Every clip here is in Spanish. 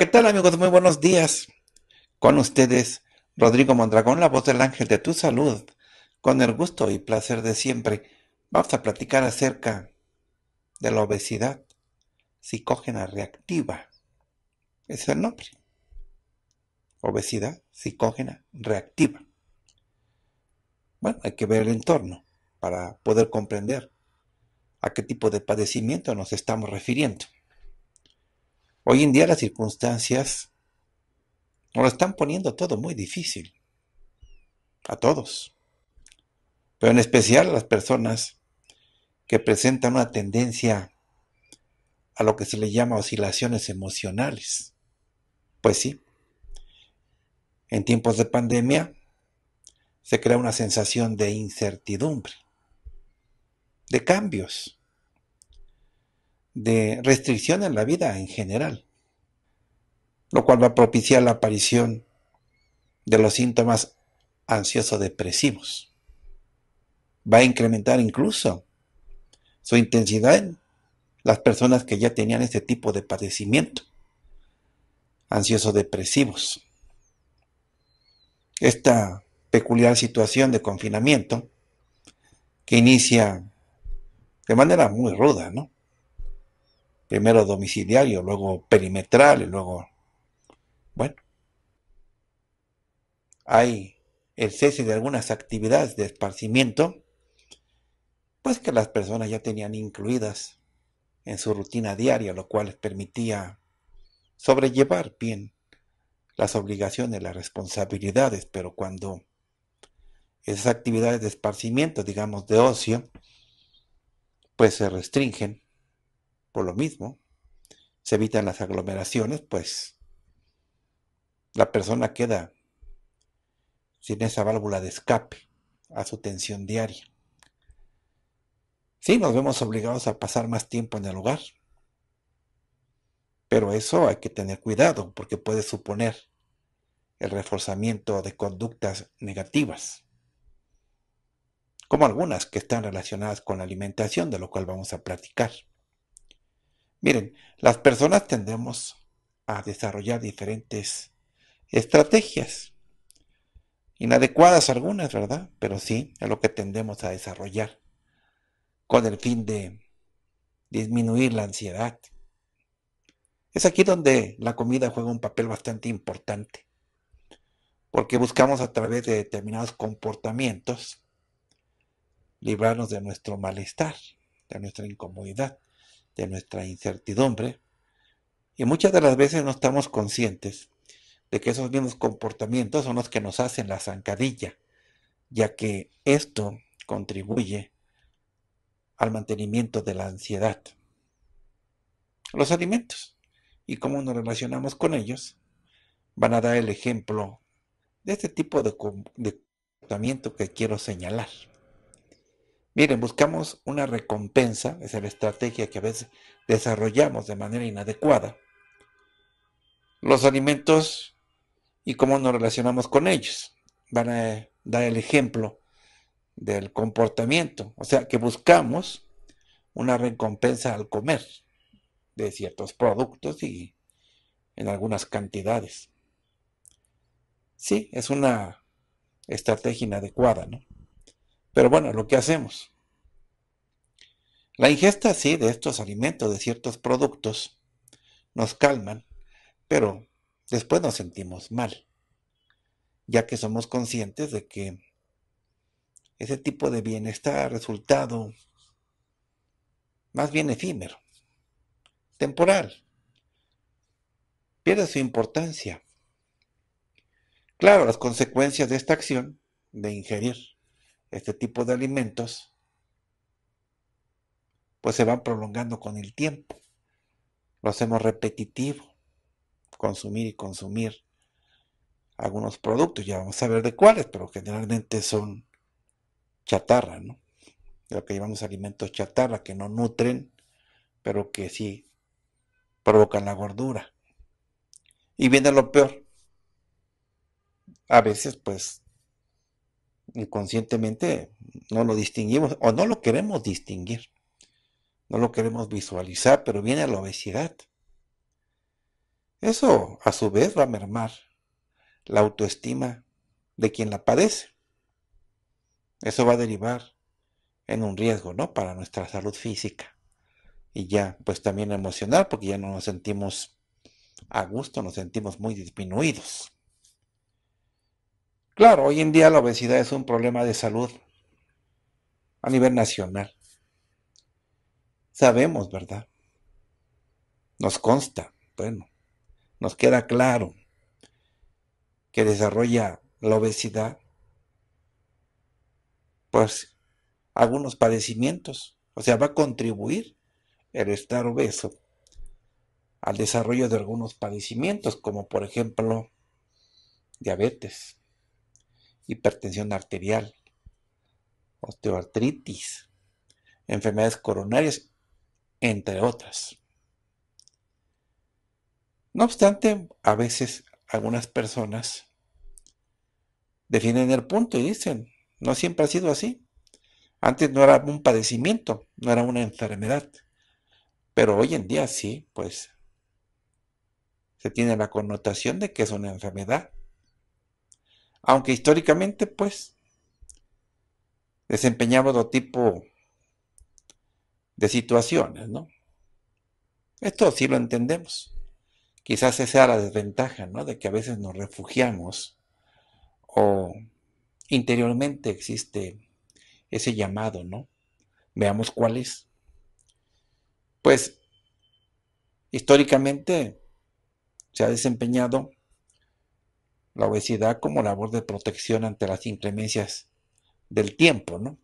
¿qué tal amigos? Muy buenos días. Con ustedes, Rodrigo Mondragón, la voz del ángel de tu salud. Con el gusto y placer de siempre, vamos a platicar acerca de la obesidad psicógena reactiva. es el nombre. Obesidad psicógena reactiva. Bueno, hay que ver el entorno para poder comprender a qué tipo de padecimiento nos estamos refiriendo. Hoy en día las circunstancias nos están poniendo todo muy difícil. A todos. Pero en especial a las personas que presentan una tendencia a lo que se le llama oscilaciones emocionales. Pues sí, en tiempos de pandemia se crea una sensación de incertidumbre, de cambios de restricción en la vida en general, lo cual va a propiciar la aparición de los síntomas ansioso-depresivos. Va a incrementar incluso su intensidad en las personas que ya tenían este tipo de padecimiento, ansioso-depresivos. Esta peculiar situación de confinamiento que inicia de manera muy ruda, ¿no? primero domiciliario, luego perimetral y luego... Bueno, hay el cese de algunas actividades de esparcimiento, pues que las personas ya tenían incluidas en su rutina diaria, lo cual les permitía sobrellevar bien las obligaciones, las responsabilidades, pero cuando esas actividades de esparcimiento, digamos, de ocio, pues se restringen por lo mismo. Se evitan las aglomeraciones, pues la persona queda sin esa válvula de escape a su tensión diaria. Sí, nos vemos obligados a pasar más tiempo en el hogar, pero eso hay que tener cuidado porque puede suponer el reforzamiento de conductas negativas, como algunas que están relacionadas con la alimentación, de lo cual vamos a platicar. Miren, las personas tendemos a desarrollar diferentes estrategias, inadecuadas algunas, ¿verdad? Pero sí, es lo que tendemos a desarrollar con el fin de disminuir la ansiedad. Es aquí donde la comida juega un papel bastante importante, porque buscamos a través de determinados comportamientos librarnos de nuestro malestar, de nuestra incomodidad de nuestra incertidumbre, y muchas de las veces no estamos conscientes de que esos mismos comportamientos son los que nos hacen la zancadilla, ya que esto contribuye al mantenimiento de la ansiedad. Los alimentos y cómo nos relacionamos con ellos van a dar el ejemplo de este tipo de comportamiento que quiero señalar. Miren, buscamos una recompensa, es la estrategia que a veces desarrollamos de manera inadecuada. Los alimentos y cómo nos relacionamos con ellos. Van a dar el ejemplo del comportamiento. O sea, que buscamos una recompensa al comer de ciertos productos y en algunas cantidades. Sí, es una estrategia inadecuada, ¿no? Pero bueno, lo que hacemos. La ingesta, sí, de estos alimentos, de ciertos productos, nos calman, pero después nos sentimos mal, ya que somos conscientes de que ese tipo de bienestar resultado más bien efímero, temporal, pierde su importancia. Claro, las consecuencias de esta acción de ingerir este tipo de alimentos, pues se van prolongando con el tiempo. Lo hacemos repetitivo, consumir y consumir algunos productos, ya vamos a ver de cuáles, pero generalmente son chatarra, ¿no? Lo que llamamos alimentos chatarra, que no nutren, pero que sí provocan la gordura. Y viene lo peor. A veces, pues, inconscientemente no lo distinguimos o no lo queremos distinguir, no lo queremos visualizar, pero viene la obesidad. Eso a su vez va a mermar la autoestima de quien la padece. Eso va a derivar en un riesgo, ¿no? Para nuestra salud física y ya, pues también emocional, porque ya no nos sentimos a gusto, nos sentimos muy disminuidos. Claro, hoy en día la obesidad es un problema de salud a nivel nacional. Sabemos, ¿verdad? Nos consta, bueno, nos queda claro que desarrolla la obesidad, pues algunos padecimientos, o sea, va a contribuir el estar obeso al desarrollo de algunos padecimientos, como por ejemplo diabetes, hipertensión arterial, osteoartritis, enfermedades coronarias, entre otras. No obstante, a veces algunas personas definen el punto y dicen, no siempre ha sido así. Antes no era un padecimiento, no era una enfermedad. Pero hoy en día sí, pues se tiene la connotación de que es una enfermedad aunque históricamente pues desempeñaba otro tipo de situaciones, ¿no? Esto sí lo entendemos. Quizás esa sea la desventaja, ¿no? De que a veces nos refugiamos o interiormente existe ese llamado, ¿no? Veamos cuál es. Pues históricamente se ha desempeñado la obesidad como labor de protección ante las inclemencias del tiempo, ¿no?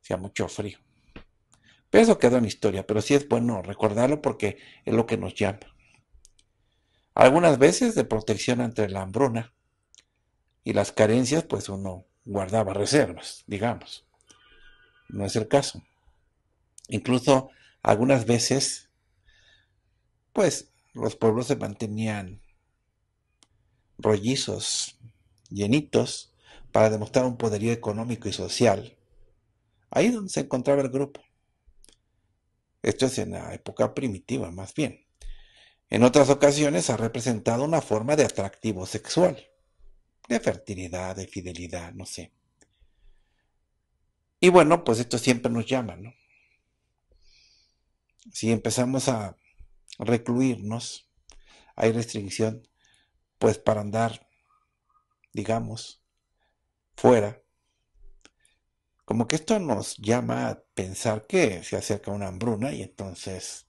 Sea mucho frío. Pero eso quedó en historia, pero sí es bueno recordarlo porque es lo que nos llama. Algunas veces de protección ante la hambruna y las carencias, pues uno guardaba reservas, digamos. No es el caso. Incluso algunas veces, pues los pueblos se mantenían rollizos, llenitos, para demostrar un poderío económico y social. Ahí es donde se encontraba el grupo. Esto es en la época primitiva, más bien. En otras ocasiones ha representado una forma de atractivo sexual, de fertilidad, de fidelidad, no sé. Y bueno, pues esto siempre nos llama, ¿no? Si empezamos a recluirnos, hay restricción, pues para andar, digamos, fuera. Como que esto nos llama a pensar que se acerca una hambruna y entonces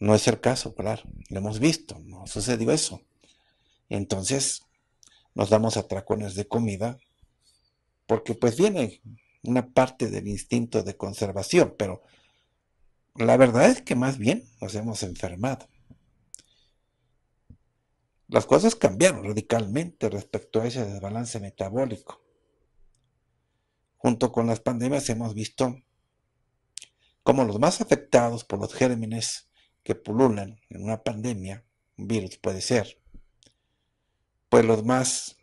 no es el caso, claro. Lo hemos visto, no sucedió eso. Entonces nos damos atracones de comida porque pues viene una parte del instinto de conservación, pero la verdad es que más bien nos hemos enfermado. Las cosas cambiaron radicalmente respecto a ese desbalance metabólico. Junto con las pandemias hemos visto cómo los más afectados por los gérmenes que pululan en una pandemia, un virus puede ser, pues los más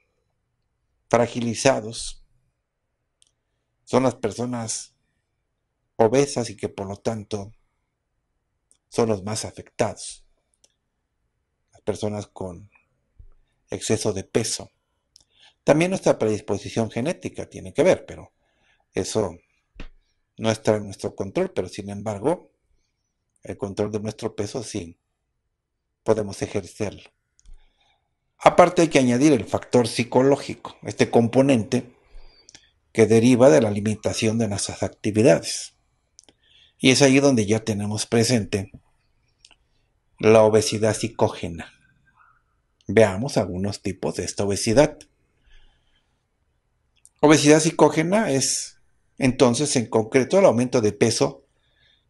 fragilizados son las personas obesas y que por lo tanto son los más afectados. Las personas con exceso de peso. También nuestra predisposición genética tiene que ver, pero eso no está en nuestro control, pero sin embargo, el control de nuestro peso sí podemos ejercerlo. Aparte hay que añadir el factor psicológico, este componente que deriva de la limitación de nuestras actividades. Y es ahí donde ya tenemos presente la obesidad psicógena. Veamos algunos tipos de esta obesidad. Obesidad psicógena es entonces en concreto el aumento de peso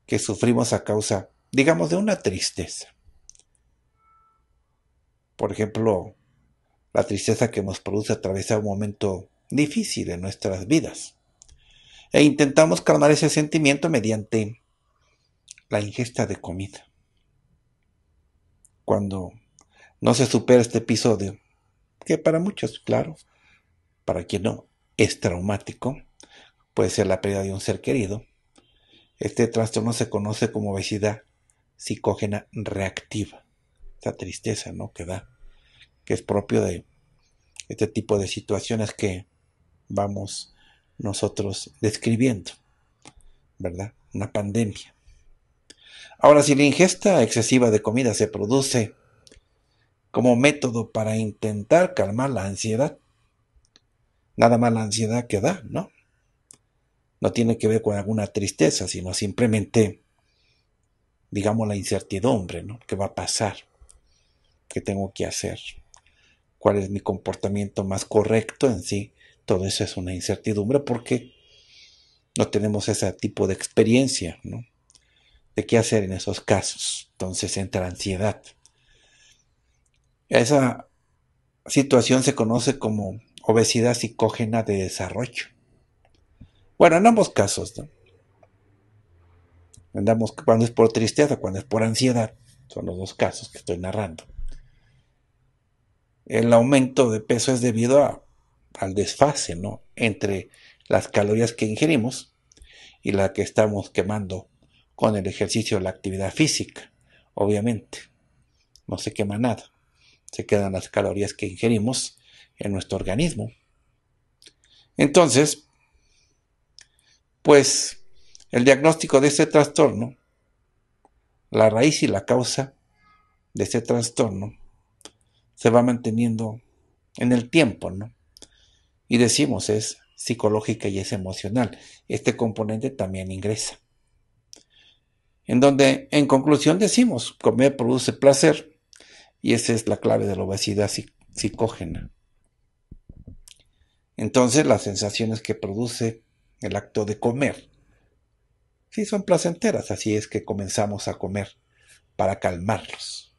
que sufrimos a causa, digamos, de una tristeza. Por ejemplo, la tristeza que nos produce atravesar un momento difícil en nuestras vidas. E intentamos calmar ese sentimiento mediante la ingesta de comida. Cuando no se supera este episodio, que para muchos, claro, para quien no, es traumático, puede ser la pérdida de un ser querido. Este trastorno se conoce como obesidad psicógena reactiva, esa tristeza ¿no? que da, que es propio de este tipo de situaciones que vamos nosotros describiendo, ¿verdad? Una pandemia. Ahora, si la ingesta excesiva de comida se produce como método para intentar calmar la ansiedad. Nada más la ansiedad que da, ¿no? No tiene que ver con alguna tristeza, sino simplemente, digamos, la incertidumbre, ¿no? ¿Qué va a pasar? ¿Qué tengo que hacer? ¿Cuál es mi comportamiento más correcto en sí? Todo eso es una incertidumbre porque no tenemos ese tipo de experiencia, ¿no? De qué hacer en esos casos. Entonces entra la ansiedad. Esa situación se conoce como obesidad psicógena de desarrollo. Bueno, en ambos casos, ¿no? cuando es por tristeza, cuando es por ansiedad, son los dos casos que estoy narrando. El aumento de peso es debido al desfase, ¿no? Entre las calorías que ingerimos y la que estamos quemando con el ejercicio, la actividad física, obviamente. No se quema nada se quedan las calorías que ingerimos en nuestro organismo. Entonces, pues el diagnóstico de este trastorno, la raíz y la causa de este trastorno, se va manteniendo en el tiempo, ¿no? Y decimos, es psicológica y es emocional. Este componente también ingresa. En donde, en conclusión, decimos, comer produce placer, y esa es la clave de la obesidad psicógena. Entonces las sensaciones que produce el acto de comer, sí son placenteras, así es que comenzamos a comer para calmarlos.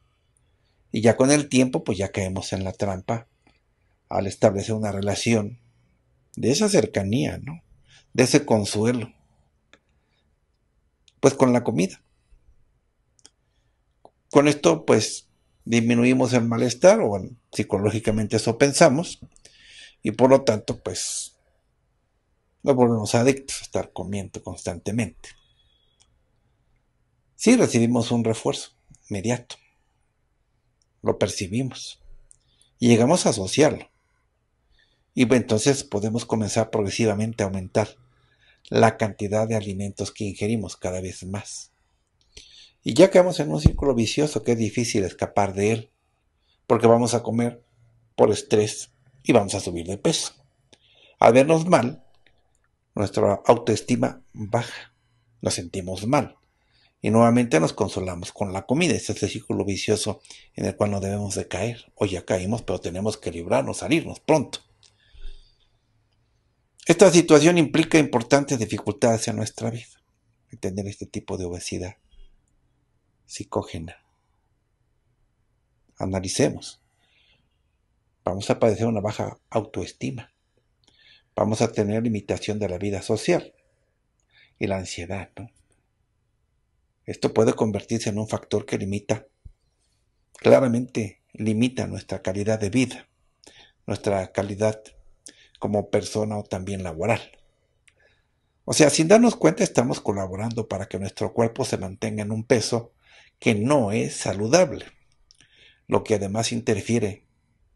Y ya con el tiempo, pues ya caemos en la trampa al establecer una relación de esa cercanía, ¿no? De ese consuelo. Pues con la comida. Con esto, pues, disminuimos el malestar, o psicológicamente eso pensamos, y por lo tanto, pues nos volvemos adictos a estar comiendo constantemente. Si sí, recibimos un refuerzo inmediato, lo percibimos y llegamos a asociarlo. Y pues, entonces podemos comenzar progresivamente a aumentar la cantidad de alimentos que ingerimos cada vez más. Y ya quedamos en un círculo vicioso que es difícil escapar de él, porque vamos a comer por estrés y vamos a subir de peso. Al vernos mal, nuestra autoestima baja, nos sentimos mal y nuevamente nos consolamos con la comida. Este es el círculo vicioso en el cual no debemos de caer. O ya caímos, pero tenemos que librarnos, salirnos pronto. Esta situación implica importantes dificultades en nuestra vida, entender este tipo de obesidad psicógena. Analicemos. Vamos a padecer una baja autoestima. Vamos a tener limitación de la vida social y la ansiedad. Esto puede convertirse en un factor que limita, claramente limita nuestra calidad de vida, nuestra calidad como persona o también laboral. O sea, sin darnos cuenta estamos colaborando para que nuestro cuerpo se mantenga en un peso que no es saludable, lo que además interfiere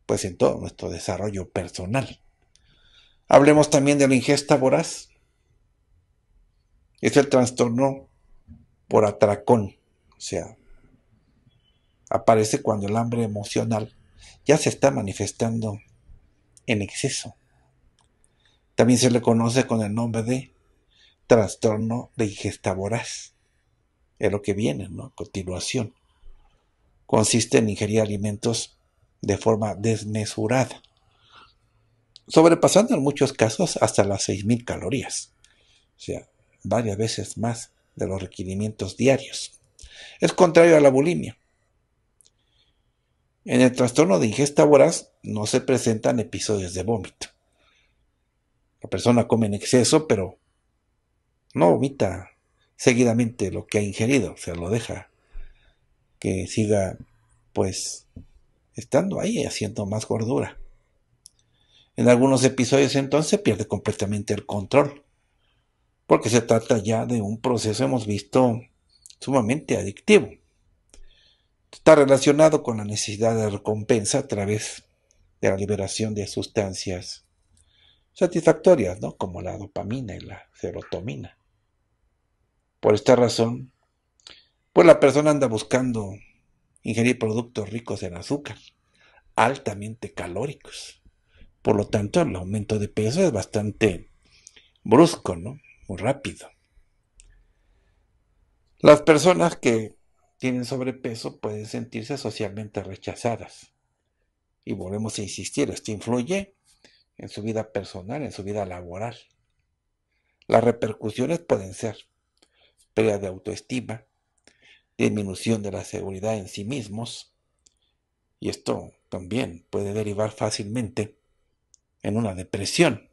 pues en todo nuestro desarrollo personal. Hablemos también de la ingesta voraz. Es el trastorno por atracón, o sea, aparece cuando el hambre emocional ya se está manifestando en exceso. También se le conoce con el nombre de trastorno de ingesta voraz es lo que viene, ¿no? A continuación. Consiste en ingerir alimentos de forma desmesurada, sobrepasando en muchos casos hasta las 6.000 calorías, o sea, varias veces más de los requerimientos diarios. Es contrario a la bulimia. En el trastorno de ingesta voraz no se presentan episodios de vómito. La persona come en exceso, pero no vomita seguidamente lo que ha ingerido, se lo deja que siga pues estando ahí haciendo más gordura. En algunos episodios entonces pierde completamente el control, porque se trata ya de un proceso hemos visto sumamente adictivo. Está relacionado con la necesidad de recompensa a través de la liberación de sustancias satisfactorias, ¿no? Como la dopamina y la serotonina. Por esta razón, pues la persona anda buscando ingerir productos ricos en azúcar, altamente calóricos. Por lo tanto, el aumento de peso es bastante brusco, ¿no? Muy rápido. Las personas que tienen sobrepeso pueden sentirse socialmente rechazadas. Y volvemos a insistir, esto influye en su vida personal, en su vida laboral. Las repercusiones pueden ser pérdida de autoestima, disminución de la seguridad en sí mismos, y esto también puede derivar fácilmente en una depresión.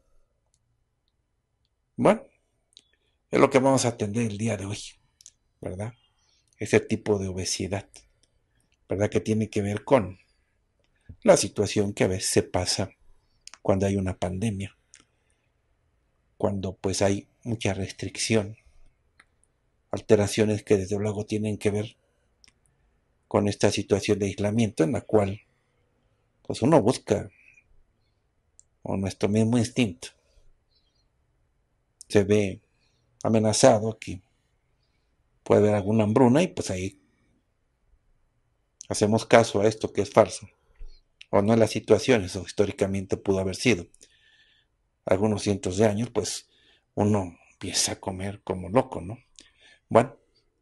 Bueno, es lo que vamos a atender el día de hoy, ¿verdad? Ese tipo de obesidad, ¿verdad? Que tiene que ver con la situación que a veces se pasa cuando hay una pandemia, cuando pues hay mucha restricción alteraciones que desde luego tienen que ver con esta situación de aislamiento en la cual pues uno busca o nuestro mismo instinto se ve amenazado aquí puede haber alguna hambruna y pues ahí hacemos caso a esto que es falso o no en las situaciones o históricamente pudo haber sido algunos cientos de años pues uno empieza a comer como loco no bueno,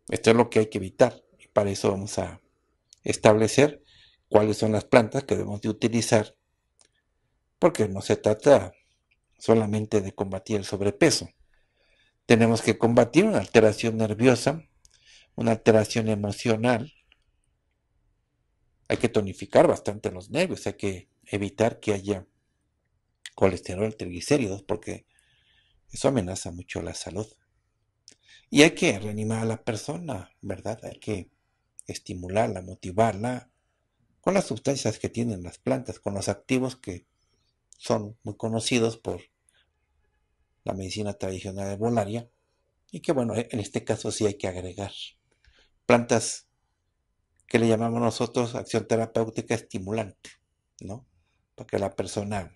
esto es lo que hay que evitar. Y para eso vamos a establecer cuáles son las plantas que debemos de utilizar, porque no se trata solamente de combatir el sobrepeso. Tenemos que combatir una alteración nerviosa, una alteración emocional. Hay que tonificar bastante los nervios, hay que evitar que haya colesterol, triglicéridos, porque eso amenaza mucho la salud. Y hay que reanimar a la persona, ¿verdad? Hay que estimularla, motivarla con las sustancias que tienen las plantas, con los activos que son muy conocidos por la medicina tradicional de bolaria y que bueno, en este caso sí hay que agregar plantas que le llamamos nosotros acción terapéutica estimulante, ¿no? Para que la persona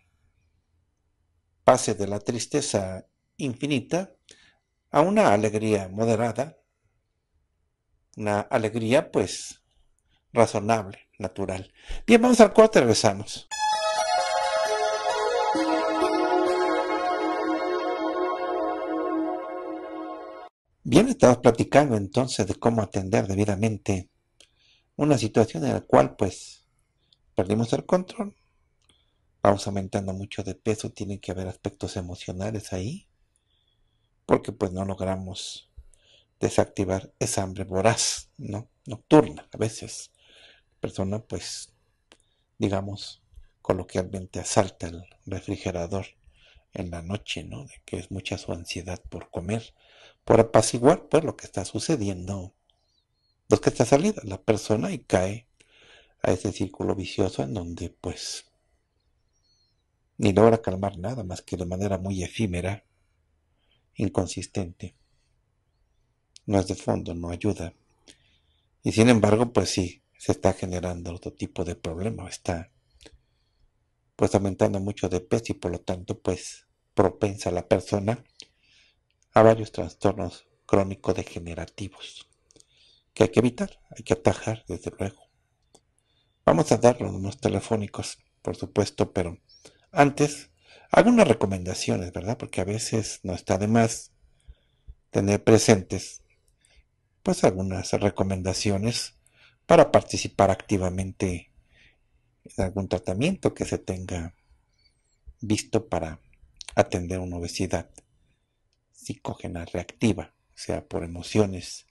pase de la tristeza infinita a una alegría moderada, una alegría pues razonable, natural. Bien, vamos al cuarto. regresamos. Bien, estamos platicando entonces de cómo atender debidamente una situación en la cual pues perdimos el control, vamos aumentando mucho de peso, tienen que haber aspectos emocionales ahí, porque pues no logramos desactivar esa hambre voraz, ¿no? Nocturna a veces. La persona pues, digamos, coloquialmente asalta el refrigerador en la noche, ¿no? De que es mucha su ansiedad por comer, por apaciguar pues lo que está sucediendo, lo pues, que está salida la persona y cae a ese círculo vicioso en donde pues ni logra calmar nada más que de manera muy efímera inconsistente. No es de fondo, no ayuda. Y sin embargo, pues sí, se está generando otro tipo de problema, está pues aumentando mucho de peso y por lo tanto pues propensa a la persona a varios trastornos crónico-degenerativos que hay que evitar, hay que atajar desde luego. Vamos a dar los números telefónicos, por supuesto, pero antes algunas recomendaciones, ¿verdad? Porque a veces no está de más tener presentes pues algunas recomendaciones para participar activamente en algún tratamiento que se tenga visto para atender una obesidad psicógena reactiva, o sea, por emociones,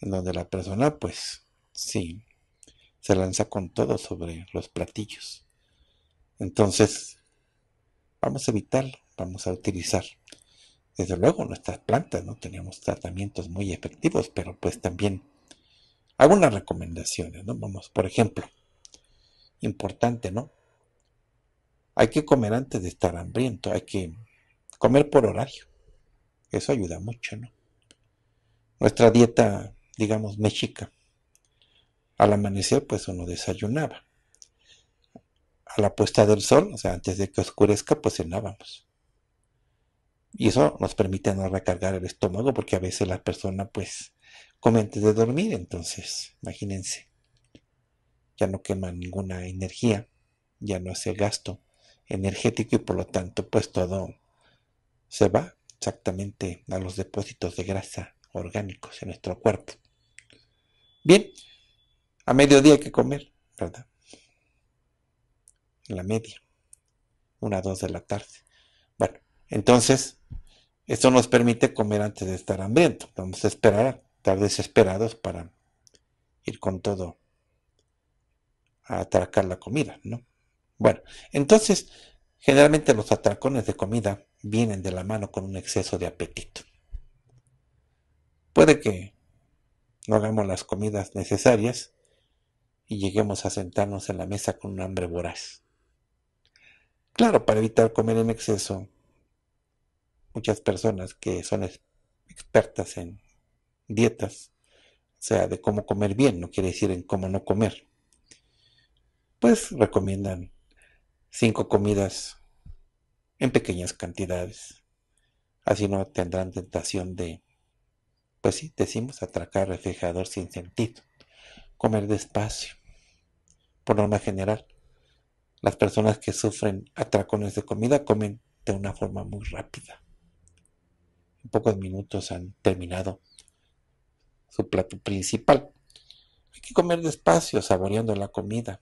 en donde la persona pues sí, se lanza con todo sobre los platillos. Entonces, vamos a evitar, vamos a utilizar. Desde luego, nuestras plantas no Teníamos tratamientos muy efectivos, pero pues también algunas recomendaciones, ¿no? Vamos, por ejemplo, importante, ¿no? Hay que comer antes de estar hambriento, hay que comer por horario. Eso ayuda mucho, ¿no? Nuestra dieta, digamos, mexica. Al amanecer, pues uno desayunaba a la puesta del sol, o sea, antes de que oscurezca, pues cenábamos. Y eso nos permite no recargar el estómago porque a veces la persona pues come antes de dormir, entonces, imagínense, ya no quema ninguna energía, ya no hace gasto energético y por lo tanto pues todo se va exactamente a los depósitos de grasa orgánicos en nuestro cuerpo. Bien, a mediodía hay que comer, ¿verdad? la media, una dos de la tarde. Bueno, entonces, esto nos permite comer antes de estar hambriento. Vamos a esperar, estar desesperados para ir con todo a atracar la comida, ¿no? Bueno, entonces, generalmente los atracones de comida vienen de la mano con un exceso de apetito. Puede que no hagamos las comidas necesarias y lleguemos a sentarnos en la mesa con un hambre voraz. Claro, para evitar comer en exceso, muchas personas que son expertas en dietas, o sea, de cómo comer bien, no quiere decir en cómo no comer, pues recomiendan cinco comidas en pequeñas cantidades. Así no tendrán tentación de, pues sí, decimos atracar refrigerador sin sentido, comer despacio, por norma general las personas que sufren atracones de comida comen de una forma muy rápida. En pocos minutos han terminado su plato principal. Hay que comer despacio, saboreando la comida.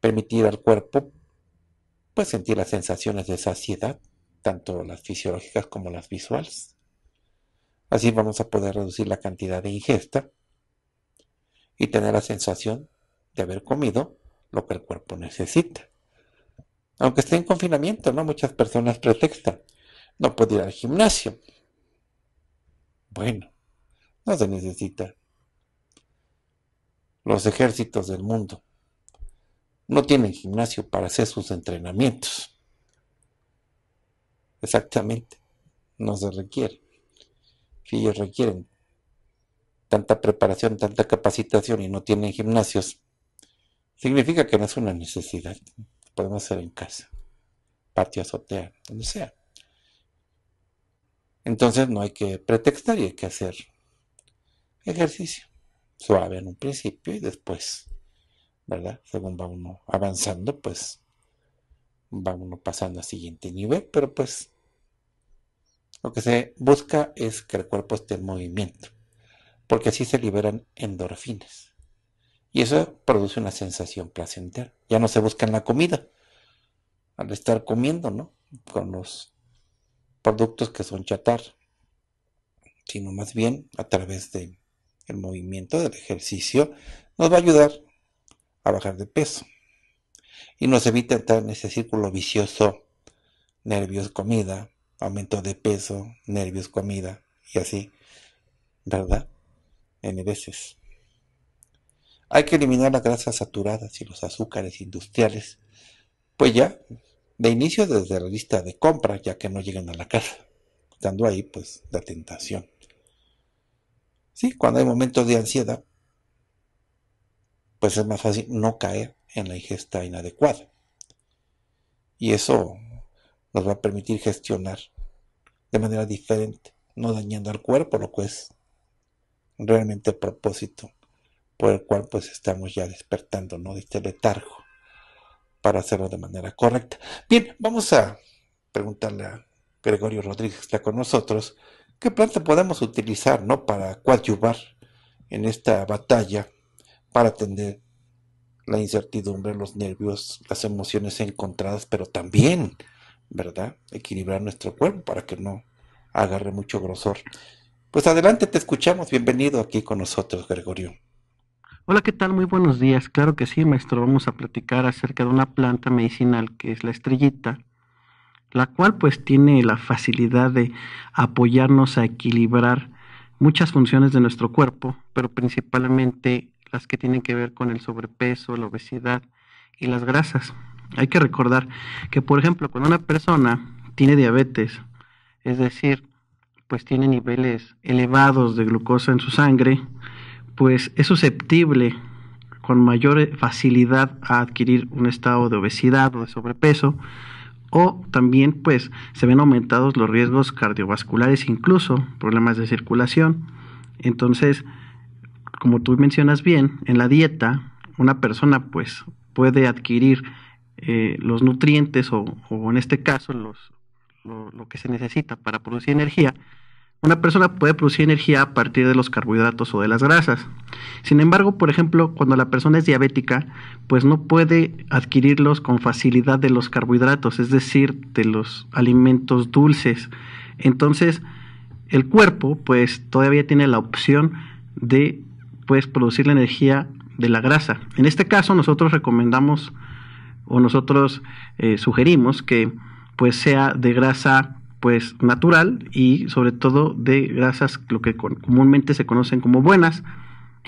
Permitir al cuerpo pues sentir las sensaciones de saciedad, tanto las fisiológicas como las visuales. Así vamos a poder reducir la cantidad de ingesta y tener la sensación de haber comido lo que el cuerpo necesita. Aunque esté en confinamiento, ¿no? Muchas personas pretextan, no puede ir al gimnasio. Bueno, no se necesita. Los ejércitos del mundo no tienen gimnasio para hacer sus entrenamientos. Exactamente, no se requiere. Si ellos requieren tanta preparación, tanta capacitación y no tienen gimnasios, Significa que no es una necesidad. Podemos hacer en casa, patio, azotea, donde sea. Entonces no hay que pretextar y hay que hacer ejercicio suave en un principio y después, ¿verdad? Según va uno avanzando, pues va uno pasando al siguiente nivel, pero pues lo que se busca es que el cuerpo esté en movimiento, porque así se liberan endorfinas. Y eso produce una sensación placentera. Ya no se busca en la comida, al estar comiendo, ¿no? Con los productos que son chatar, sino más bien a través del movimiento, del ejercicio, nos va a ayudar a bajar de peso. Y nos evita entrar en ese círculo vicioso, nervios, comida, aumento de peso, nervios, comida, y así, ¿verdad? N veces. Hay que eliminar las grasas saturadas y los azúcares industriales, pues ya, de inicio desde la lista de compra, ya que no llegan a la casa, estando ahí pues la tentación. Sí, cuando hay momentos de ansiedad, pues es más fácil no caer en la ingesta inadecuada. Y eso nos va a permitir gestionar de manera diferente, no dañando al cuerpo, lo que es realmente el propósito por el cual pues estamos ya despertando, ¿no? De este letargo para hacerlo de manera correcta. Bien, vamos a preguntarle a Gregorio Rodríguez, que está con nosotros, qué planta podemos utilizar, ¿no? Para coadyuvar en esta batalla, para atender la incertidumbre, los nervios, las emociones encontradas, pero también, ¿verdad? Equilibrar nuestro cuerpo para que no agarre mucho grosor. Pues adelante, te escuchamos. Bienvenido aquí con nosotros, Gregorio. Hola, ¿qué tal? Muy buenos días. Claro que sí, maestro. Vamos a platicar acerca de una planta medicinal que es la estrellita, la cual pues tiene la facilidad de apoyarnos a equilibrar muchas funciones de nuestro cuerpo, pero principalmente las que tienen que ver con el sobrepeso, la obesidad y las grasas. Hay que recordar que, por ejemplo, cuando una persona tiene diabetes, es decir, pues tiene niveles elevados de glucosa en su sangre, pues es susceptible con mayor facilidad a adquirir un estado de obesidad o de sobrepeso o también pues se ven aumentados los riesgos cardiovasculares incluso problemas de circulación entonces como tú mencionas bien en la dieta una persona pues puede adquirir eh, los nutrientes o, en este caso los, lo que se necesita para producir energía una persona puede producir energía a partir de los carbohidratos o de las grasas. Sin embargo, por ejemplo, cuando la persona es diabética, pues no puede adquirirlos con facilidad de los carbohidratos, es decir, de los alimentos dulces. Entonces, el cuerpo pues todavía tiene la opción de pues producir la energía de la grasa. En este caso, nosotros recomendamos o nosotros eh, sugerimos que pues sea de grasa pues natural y sobre todo de grasas lo que comúnmente se conocen como buenas.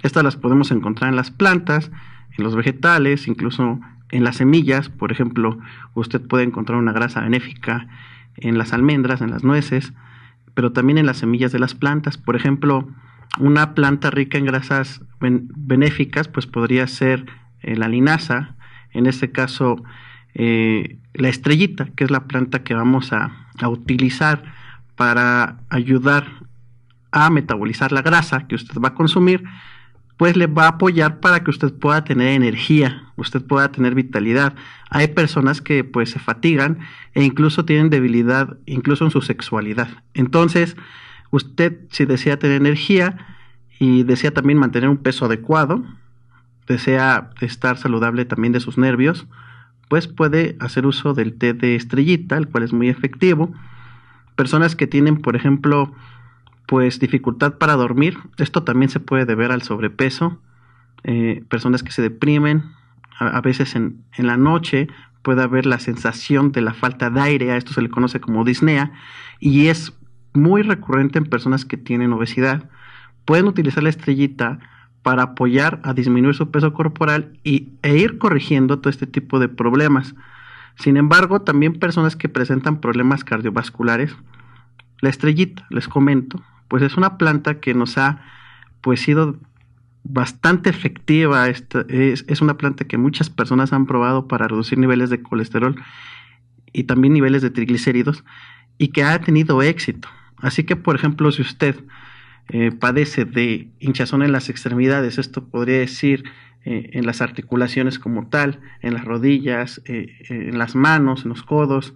Estas las podemos encontrar en las plantas, en los vegetales, incluso en las semillas, por ejemplo, usted puede encontrar una grasa benéfica en las almendras, en las nueces, pero también en las semillas de las plantas. Por ejemplo, una planta rica en grasas benéficas, pues podría ser eh, la linaza, en este caso eh, la estrellita, que es la planta que vamos a a utilizar para ayudar a metabolizar la grasa que usted va a consumir, pues le va a apoyar para que usted pueda tener energía, usted pueda tener vitalidad. Hay personas que pues se fatigan e incluso tienen debilidad, incluso en su sexualidad. Entonces, usted si desea tener energía y desea también mantener un peso adecuado, desea estar saludable también de sus nervios, pues puede hacer uso del té de estrellita, el cual es muy efectivo. Personas que tienen, por ejemplo, pues dificultad para dormir, esto también se puede deber al sobrepeso. Eh, personas que se deprimen, a, veces en, en, la noche puede haber la sensación de la falta de aire, a esto se le conoce como disnea, y es muy recurrente en personas que tienen obesidad. Pueden utilizar la estrellita para apoyar a disminuir su peso corporal e ir corrigiendo todo este tipo de problemas. Sin embargo, también personas que presentan problemas cardiovasculares, la estrellita, les comento, pues es una planta que nos ha pues sido bastante efectiva. es, es, una planta que muchas personas han probado para reducir niveles de colesterol y también niveles de triglicéridos y que ha tenido éxito. Así que, por ejemplo, si usted eh, padece de hinchazón en las extremidades, esto podría decir eh, en las articulaciones como tal, en las rodillas, eh, en las manos, en los codos,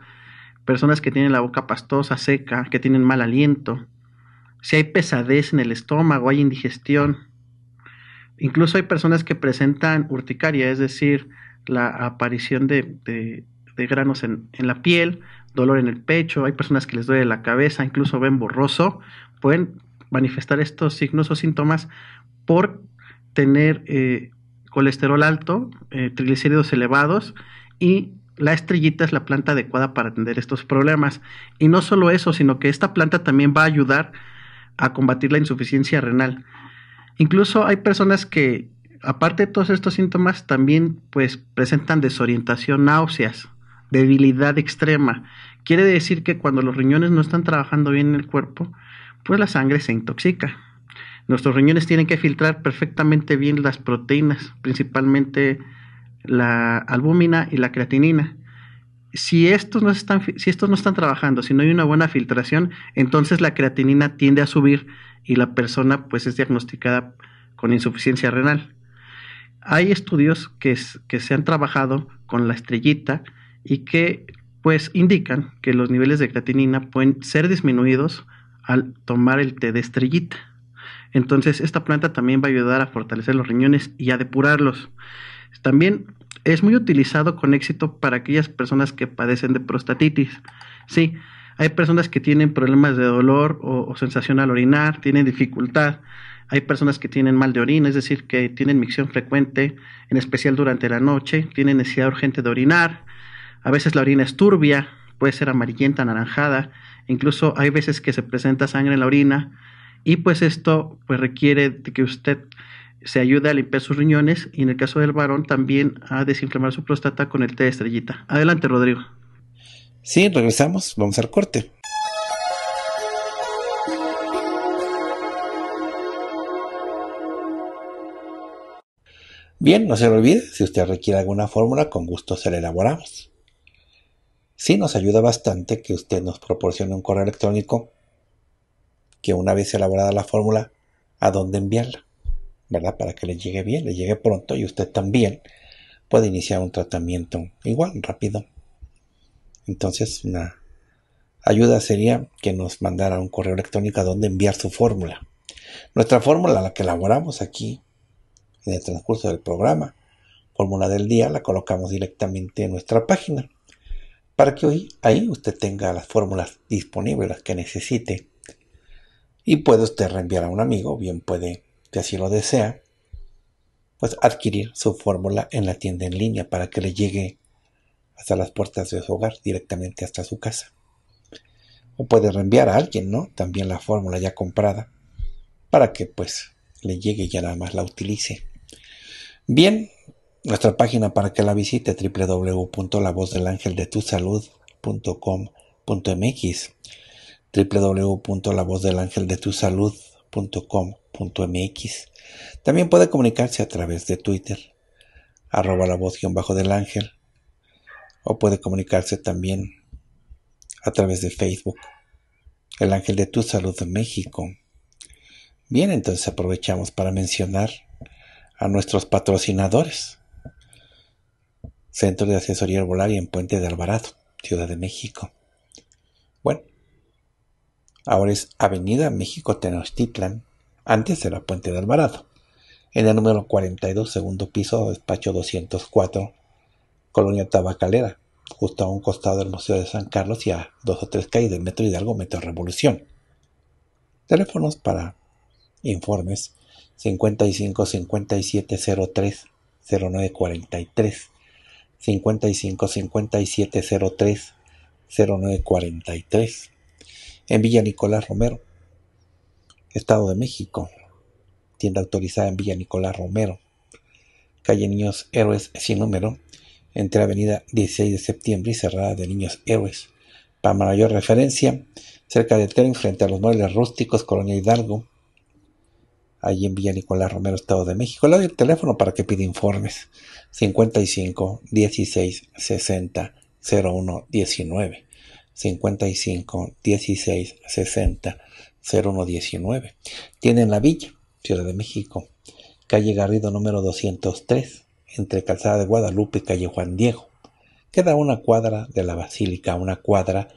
personas que tienen la boca pastosa, seca, que tienen mal aliento, si hay pesadez en el estómago, hay indigestión, incluso hay personas que presentan urticaria, es decir, la aparición de, granos en, en la piel, dolor en el pecho, hay personas que les duele la cabeza, incluso ven borroso, pueden manifestar estos signos o síntomas por tener eh, colesterol alto, eh, triglicéridos elevados y la estrellita es la planta adecuada para atender estos problemas. Y no solo eso, sino que esta planta también va a ayudar a combatir la insuficiencia renal. Incluso hay personas que, aparte de todos estos síntomas, también pues presentan desorientación, náuseas, debilidad extrema. Quiere decir que cuando los riñones no están trabajando bien en el cuerpo, pues la sangre se intoxica. Nuestros riñones tienen que filtrar perfectamente bien las proteínas, principalmente la albúmina y la creatinina. Si estos, no están, si estos no están trabajando, si no hay una buena filtración, entonces la creatinina tiende a subir y la persona pues es diagnosticada con insuficiencia renal. Hay estudios que, que se han trabajado con la estrellita y que pues indican que los niveles de creatinina pueden ser disminuidos al tomar el té de estrellita. Entonces, esta planta también va a ayudar a fortalecer los riñones y a depurarlos. También es muy utilizado con éxito para aquellas personas que padecen de prostatitis. Sí, hay personas que tienen problemas de dolor o, sensación al orinar, tienen dificultad. Hay personas que tienen mal de orina, es decir, que tienen micción frecuente, en especial durante la noche, tienen necesidad urgente de orinar. A veces la orina es turbia, puede ser amarillenta, anaranjada Incluso hay veces que se presenta sangre en la orina y pues esto pues requiere que usted se ayude a limpiar sus riñones y en el caso del varón también a desinflamar su próstata con el té de estrellita. Adelante, Rodrigo. Sí, regresamos, vamos al corte. Bien, no se lo olvide, si usted requiere alguna fórmula, con gusto se la elaboramos sí nos ayuda bastante que usted nos proporcione un correo electrónico que una vez elaborada la fórmula, a dónde enviarla, ¿verdad? Para que le llegue bien, le llegue pronto y usted también puede iniciar un tratamiento igual, rápido. Entonces, una ayuda sería que nos mandara un correo electrónico a dónde enviar su fórmula. Nuestra fórmula, la que elaboramos aquí en el transcurso del programa, fórmula del día, la colocamos directamente en nuestra página para que hoy ahí usted tenga las fórmulas disponibles las que necesite y puede usted reenviar a un amigo, bien puede, si así lo desea, pues adquirir su fórmula en la tienda en línea para que le llegue hasta las puertas de su hogar, directamente hasta su casa. O puede reenviar a alguien, ¿no? También la fórmula ya comprada, para que pues le llegue y ya nada más la utilice. Bien, nuestra página para que la visite www.lavozdelangeldetusalud.com.mx www.lavozdelangeldetusalud.com.mx También puede comunicarse a través de Twitter, arroba la voz-bajo del ángel, o puede comunicarse también a través de Facebook, el ángel de tu salud de México. Bien, entonces aprovechamos para mencionar a nuestros patrocinadores. Centro de Asesoría y en Puente de Alvarado, Ciudad de México. Bueno, ahora es Avenida México Tenochtitlan, antes era Puente de Alvarado, en el número 42, segundo piso, despacho 204, Colonia Tabacalera, justo a un costado del Museo de San Carlos y a dos o tres calles del Metro Hidalgo, Metro Revolución. Teléfonos para informes 55 57 03 09 43 55 57 03 0943 en Villa Nicolás Romero, Estado de México. Tienda autorizada en Villa Nicolás Romero, calle Niños Héroes sin número, entre Avenida 16 de Septiembre y cerrada de Niños Héroes. Para mayor referencia, cerca del tren frente a los muebles rústicos, Colonia Hidalgo, Ahí en Villa Nicolás Romero, Estado de México. Le doy el teléfono para que pida informes. 55 16 60 01 19. 55 16 60 01 19. Tienen la Villa, Ciudad de México, calle Garrido número 203, entre Calzada de Guadalupe y calle Juan Diego. Queda una cuadra de la Basílica, una cuadra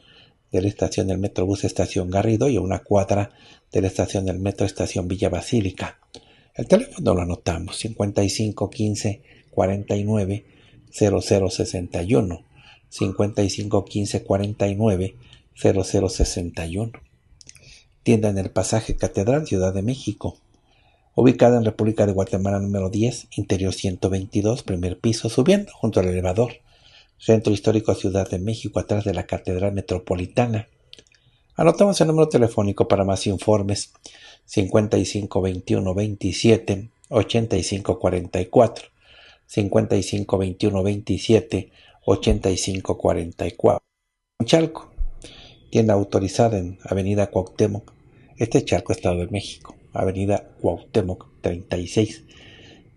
de la estación del Metrobús Estación Garrido y a una cuadra de la estación del Metro Estación Villa Basílica. El teléfono lo anotamos, 55 15 49 0061. 55 15 49 0061. Tienda en el pasaje Catedral, Ciudad de México. Ubicada en República de Guatemala número 10, interior 122, primer piso, subiendo junto al elevador. Centro Histórico Ciudad de México, atrás de la Catedral Metropolitana. Anotamos el número telefónico para más informes 55 21 27 85 55 21 27 Chalco, tienda autorizada en Avenida Cuauhtémoc, este Chalco, Estado de México, Avenida Cuauhtémoc 36,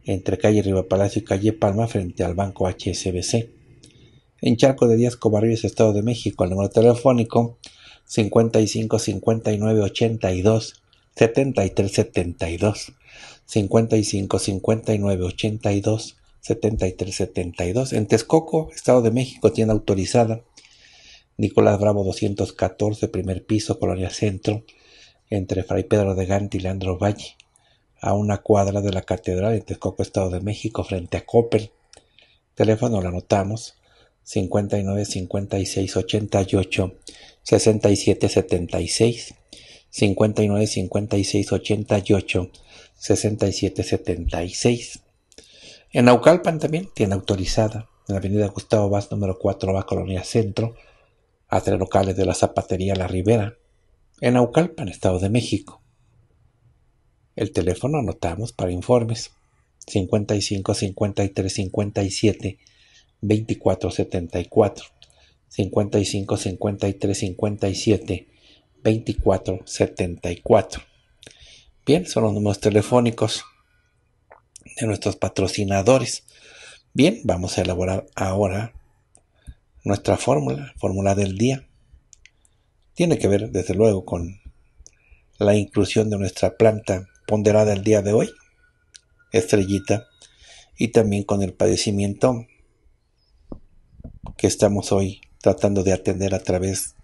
entre calle Riva Palacio y calle Palma frente al Banco HSBC en Charco de Díaz Covarrubias, Estado de México, el número telefónico 55 59 82 73 72. 55 59 82 73 72. En Texcoco, Estado de México, tienda autorizada. Nicolás Bravo 214, primer piso, Colonia Centro, entre Fray Pedro de Gante y Leandro Valle, a una cuadra de la Catedral en Texcoco, Estado de México, frente a Coppel. Teléfono lo anotamos 59 56 88 67 76 59 56 88 67 76 en Naucalpan también tiene autorizada en la avenida Gustavo Vaz número 4 Colonia Centro a tres locales de la zapatería La Ribera en Naucalpan, Estado de México el teléfono anotamos para informes 55 53 57 2474, 55, 53, 57, 24, 74. Bien, son los números telefónicos de nuestros patrocinadores. Bien, vamos a elaborar ahora nuestra fórmula, fórmula del día. Tiene que ver, desde luego, con la inclusión de nuestra planta ponderada el día de hoy, estrellita, y también con el padecimiento que estamos hoy tratando de atender a través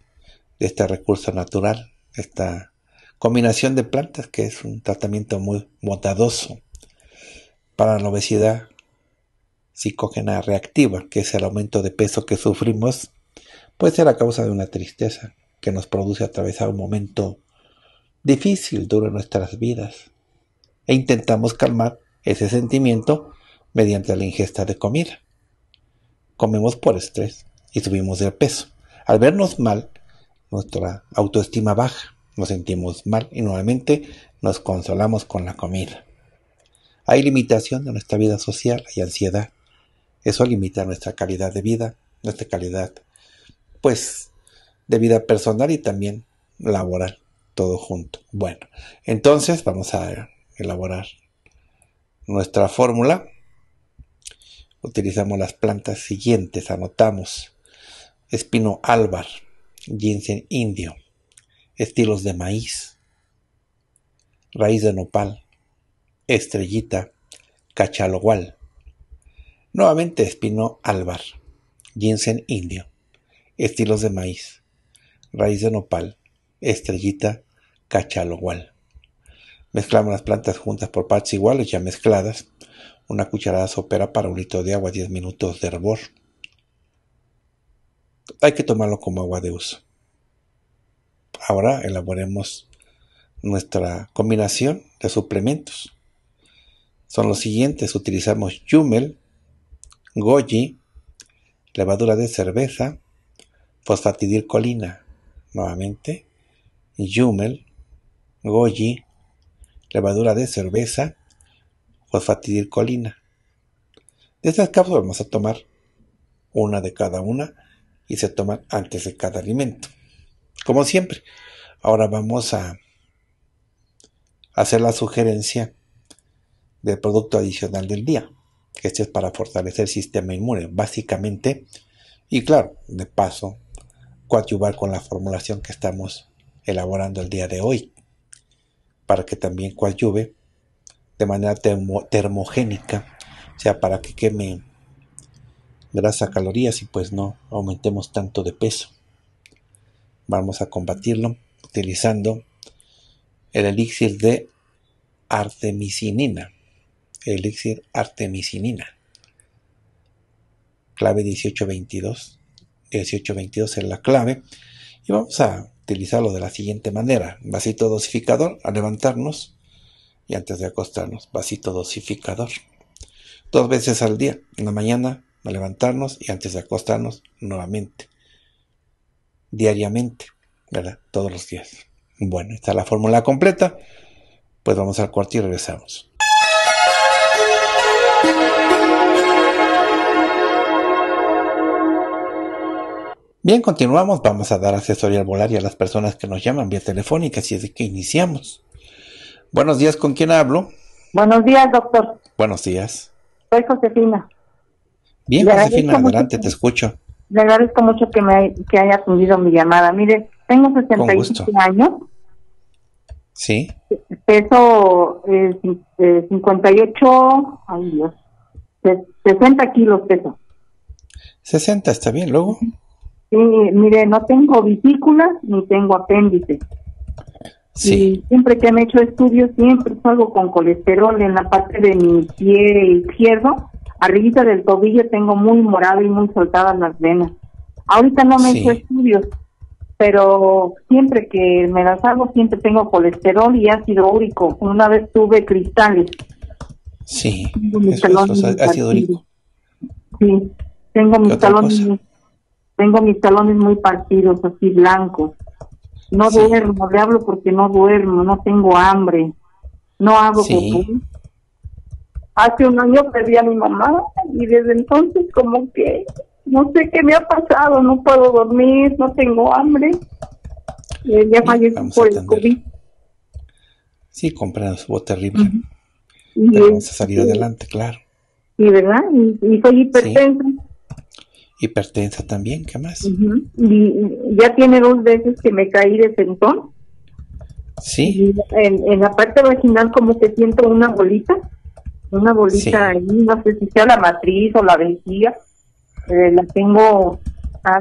de este recurso natural, esta combinación de plantas que es un tratamiento muy bondadoso para la obesidad psicógena reactiva, que es el aumento de peso que sufrimos, puede ser a causa de una tristeza que nos produce atravesar un momento difícil durante nuestras vidas e intentamos calmar ese sentimiento mediante la ingesta de comida comemos por estrés y subimos de peso. Al vernos mal, nuestra autoestima baja, nos sentimos mal y nuevamente nos consolamos con la comida. Hay limitación de nuestra vida social y ansiedad. Eso limita nuestra calidad de vida, nuestra calidad, pues, de vida personal y también laboral, todo junto. Bueno, entonces vamos a elaborar nuestra fórmula utilizamos las plantas siguientes, anotamos espino álvar, ginseng indio, estilos de maíz, raíz de nopal, estrellita, cachalogual, nuevamente espino álvar, ginseng indio, estilos de maíz, raíz de nopal, estrellita, cachalogual. Mezclamos las plantas juntas por partes iguales ya mezcladas una cucharada sopera para un litro de agua, 10 minutos de hervor. Hay que tomarlo como agua de uso. Ahora elaboremos nuestra combinación de suplementos. Son los siguientes. Utilizamos Yumel, Goji, levadura de cerveza, fosfatidilcolina. Nuevamente, Yumel, Goji, levadura de cerveza, colina. De estas cápsulas vamos a tomar una de cada una y se toman antes de cada alimento. Como siempre. Ahora vamos a hacer la sugerencia del producto adicional del día. Este es para fortalecer el sistema inmune, básicamente. Y claro, de paso, coadyuvar con la formulación que estamos elaborando el día de hoy, para que también coadyuve de manera termogénica, o sea, para que queme grasa, calorías y pues no aumentemos tanto de peso. Vamos a combatirlo utilizando el elixir de artemisinina. elixir artemisinina. Clave 1822. 1822 es la clave. Y vamos a utilizarlo de la siguiente manera. Vasito dosificador, a levantarnos y antes de acostarnos, vasito dosificador. Dos veces al día, en la mañana a levantarnos y antes de acostarnos nuevamente. Diariamente, ¿verdad? Todos los días. Bueno, está la fórmula completa. Pues vamos al cuarto y regresamos. Bien, continuamos. Vamos a dar asesoría al volar y a las personas que nos llaman vía telefónica, Así es de que iniciamos. Buenos días, ¿con quién hablo? Buenos días, doctor. Buenos días. Soy Josefina. Bien, Josefina, adelante, te escucho. Le agradezco mucho que me que haya atendido mi llamada. Mire, tengo 68 años. Sí. Peso eh, 58, eh, ay Dios, 60 kilos peso. 60, está bien, luego. Sí, mire, no tengo visículas ni tengo apéndice. Sí. siempre que he hecho estudios, siempre salgo con colesterol en la parte de mi pie izquierdo. Arribita del tobillo tengo muy morado y muy soltadas las venas. Ahorita no me he hecho estudios, pero siempre que me las hago, siempre tengo colesterol y ácido úrico. Una vez tuve cristales. Sí, ácido úrico. Sí, tengo mis talones, tengo mis talones muy partidos, así blancos. No duermo, le hablo porque no duermo, no tengo hambre, no hago sí. Hace un año perdí a mi mamá y desde entonces como que no sé qué me ha pasado, no puedo dormir, no tengo hambre. Ella eh, falleció por el COVID. Sí, comprendo, fue terrible. Y Pero vamos a salir adelante, claro. Y verdad, y, soy hipertensa hipertensa también, ¿qué más? y ya tiene dos veces que me caí de sentón. Sí. en, la parte vaginal como que siento una bolita, una bolita ahí, no sé si sea la matriz o la vejiga, eh, la tengo, a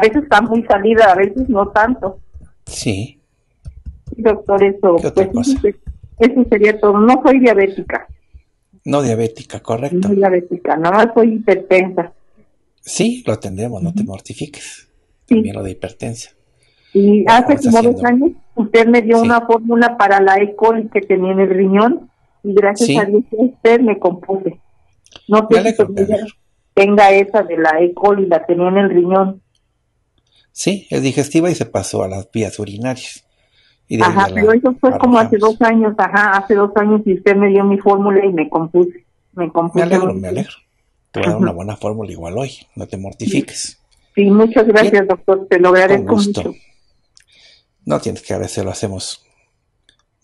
veces, está muy salida, a veces no tanto. Sí. Doctor, eso, ¿Qué pues, pues, eso sería todo, no soy diabética. No diabética, correcto. No diabética, nada más soy hipertensa. Sí, lo atendemos. no te mortifiques. También de hipertensión. Y hace como dos años usted me dio una fórmula para la E. coli que tenía en el riñón y gracias a Dios usted me compuse. No sé tenga esa de la E. coli, la tenía en el riñón. Sí, es digestiva y se pasó a las vías urinarias. ajá, pero eso fue como hace dos años, ajá, hace dos años y usted me dio mi fórmula y me compuse. Me, compuse me alegro, me alegro una buena fórmula igual hoy, no te mortifiques. Sí, muchas gracias, doctor, te lo agradezco con gusto. No tienes que veces lo hacemos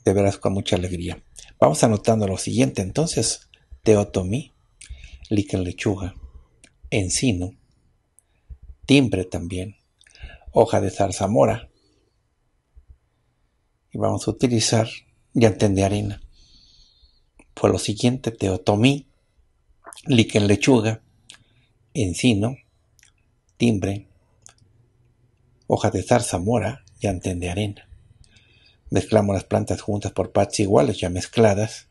de veras con mucha alegría. Vamos anotando lo siguiente entonces, teotomí, líquen lechuga, encino, timbre también, hoja de zarzamora, y vamos a utilizar llantén de harina. Fue lo siguiente, teotomí, Líquen lechuga, encino, timbre, hoja de zarzamora y antén de arena. Mezclamos las plantas juntas por partes iguales, ya mezcladas.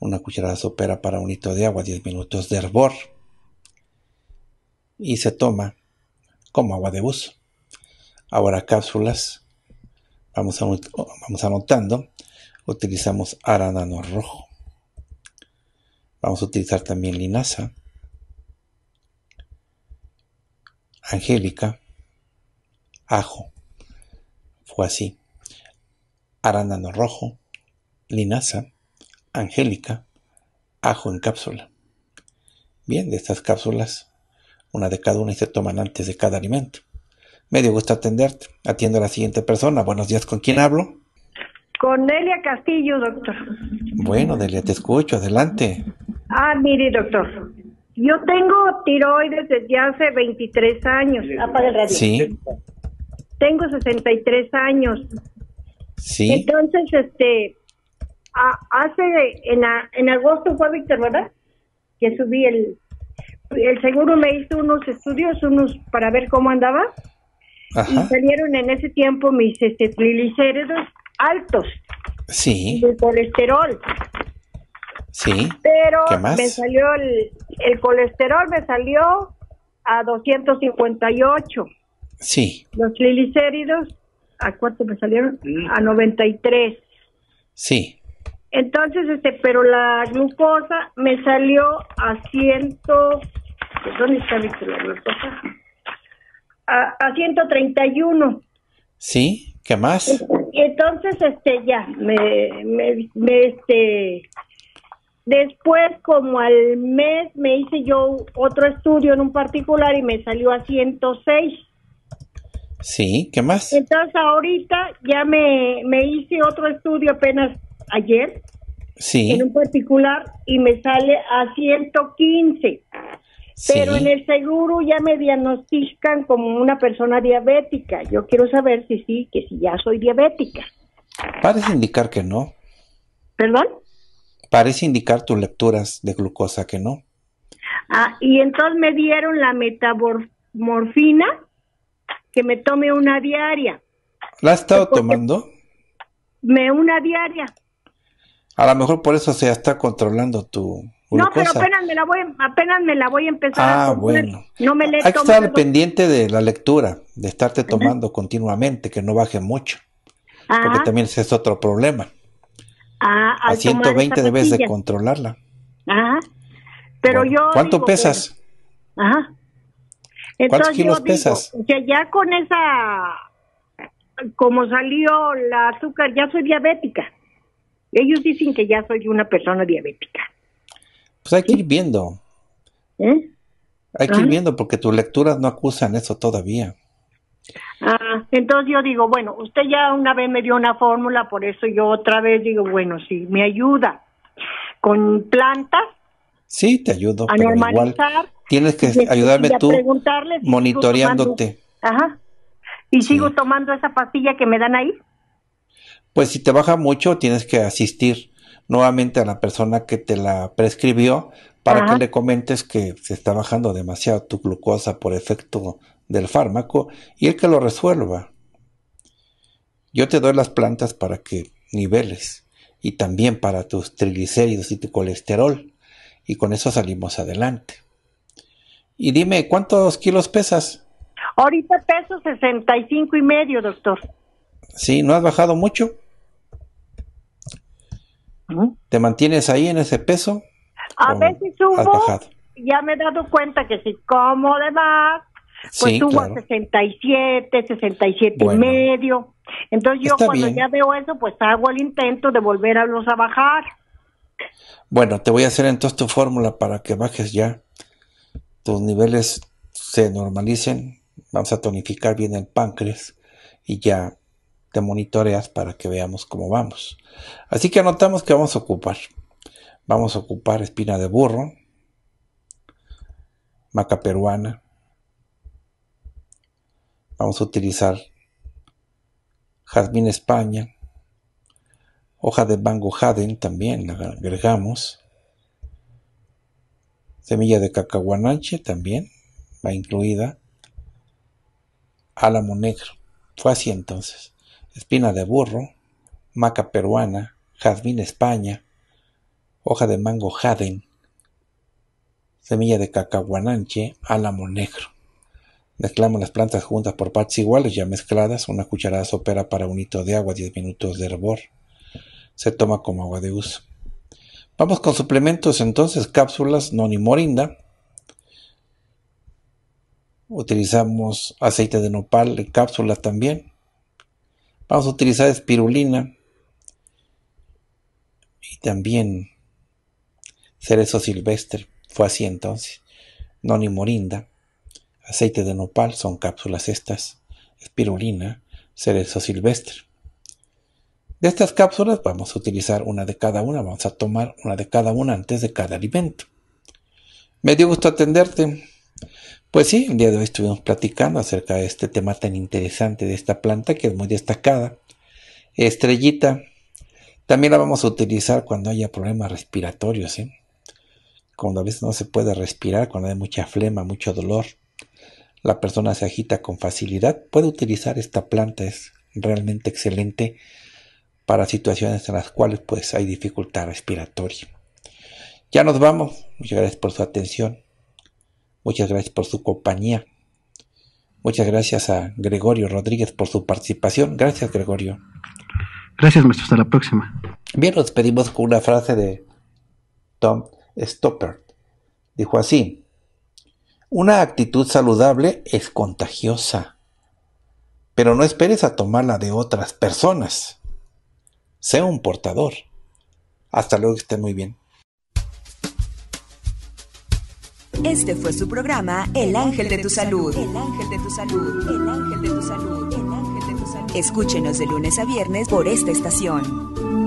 Una cucharada sopera para un litro de agua, 10 minutos de hervor. Y se toma como agua de buzo. Ahora cápsulas. Vamos, vamos anotando. Utilizamos arándano rojo Vamos a utilizar también linaza, angélica, ajo. Fue así. Arándano rojo, linaza, angélica, ajo en cápsula. Bien, de estas cápsulas, una de cada una y se toman antes de cada alimento. Me dio gusto atenderte. Atiendo a la siguiente persona. Buenos días, ¿con quién hablo? Con Delia Castillo, doctor. Bueno, Delia, te escucho. Adelante. Ah, mire, doctor. Yo tengo tiroides desde hace 23 años. Apaga ah, el radio. Sí. Tengo 63 años. Sí. Entonces, este, hace, en, en agosto fue Víctor, ¿verdad? Que subí el, el seguro me hizo unos estudios, unos para ver cómo andaba. Y salieron en ese tiempo mis este, altos. Sí. De colesterol. Sí. Pero ¿Qué más? me salió el, colesterol, me salió a 258. Sí. Los triglicéridos, ¿a cuánto me salieron? Mm. A 93. Sí. Entonces, este, pero la glucosa me salió a 100. ¿Dónde está la glucosa? A, a 131. Sí, ¿qué más? Entonces, este, ya, me, me, me este, Después, como al mes, me hice yo otro estudio en un particular y me salió a 106. Sí, ¿qué más? Entonces, ahorita ya me, hice otro estudio apenas ayer. Sí. En un particular y me sale a 115. Pero en el seguro ya me diagnostican como una persona diabética. Yo quiero saber si sí, que si ya soy diabética. Parece indicar que no. ¿Perdón? Parece indicar tus lecturas de glucosa que no. Ah, y entonces me dieron la metamorfina que me tome una diaria. ¿La has estado tomando? Me una diaria. A lo mejor por eso se está controlando tu glucosa. No, pero apenas me la voy, apenas me la voy a empezar. Ah, bueno. No Hay que estar pendiente de la lectura, de estarte tomando continuamente, que no baje mucho. Porque también ese es otro problema a 120 debes de controlarla. Pero yo. ¿Cuánto pesas? Ajá. ¿Cuántos kilos pesas? que ya con esa. Como salió la azúcar, ya soy diabética. Ellos dicen que ya soy una persona diabética. Pues hay que ir viendo. ¿Eh? Hay que ir viendo porque tus lecturas no acusan eso todavía. Ah, entonces yo digo, bueno, usted ya una vez me dio una fórmula, por eso yo otra vez digo, bueno, si me ayuda con plantas. Sí, te ayudo. tienes que ayudarme tú monitoreándote. Ajá. Y sigo tomando esa pastilla que me dan ahí. Pues si te baja mucho, tienes que asistir nuevamente a la persona que te la prescribió para que le comentes que se está bajando demasiado tu glucosa por efecto del fármaco y el que lo resuelva. Yo te doy las plantas para que niveles y también para tus triglicéridos y tu colesterol y con eso salimos adelante. Y dime, ¿cuántos kilos pesas? Ahorita peso 65 y medio, doctor. Sí, ¿no has bajado mucho? ¿Te mantienes ahí en ese peso? A veces subo. Ya me he dado cuenta que si como de más, pues sí, a 67, 67 y medio. Entonces yo cuando ya veo eso, pues hago el intento de volver a bajar. Bueno, te voy a hacer entonces tu fórmula para que bajes ya. Tus niveles se normalicen. Vamos a tonificar bien el páncreas y ya te monitoreas para que veamos cómo vamos. Así que anotamos que vamos a ocupar. Vamos a ocupar espina de burro, maca peruana, vamos a utilizar jazmín España, hoja de mango jaden también la agregamos, semilla de cacahuananche también va incluida, álamo negro, fue así entonces, espina de burro, maca peruana, jazmín España, hoja de mango jaden, semilla de cacahuananche, álamo negro. Mezclamos las plantas juntas por partes iguales ya mezcladas. Una cucharada sopera para un hito de agua, 10 minutos de hervor. Se toma como agua de uso. Vamos con suplementos entonces, cápsulas noni morinda. Utilizamos aceite de nopal en cápsulas también. Vamos a utilizar espirulina y también cerezo silvestre. Fue así entonces. Noni morinda aceite de nopal, son cápsulas estas, espirulina, cerezo silvestre. De estas cápsulas vamos a utilizar una de cada una, vamos a tomar una de cada una antes de cada alimento. Me dio gusto atenderte. Pues sí, el día de hoy estuvimos platicando acerca de este tema tan interesante de esta planta que es muy destacada. Estrellita. También la vamos a utilizar cuando haya problemas respiratorios, ¿eh? cuando a veces no se puede respirar, cuando hay mucha flema, mucho dolor la persona se agita con facilidad, puede utilizar esta planta, es realmente excelente para situaciones en las cuales pues hay dificultad respiratoria. Ya nos vamos, muchas gracias por su atención, muchas gracias por su compañía, muchas gracias a Gregorio Rodríguez por su participación, gracias Gregorio. Gracias maestro, hasta la próxima. Bien, nos despedimos con una frase de Tom Stopper, Dijo así, una actitud saludable es contagiosa, pero no esperes a tomarla de otras personas. Sé un portador. Hasta luego, que esté muy bien. Este fue su programa El Ángel de tu Salud. El Ángel de tu Salud. El Ángel de tu Salud. El Ángel de tu Salud. Escúchenos de lunes a viernes por esta estación.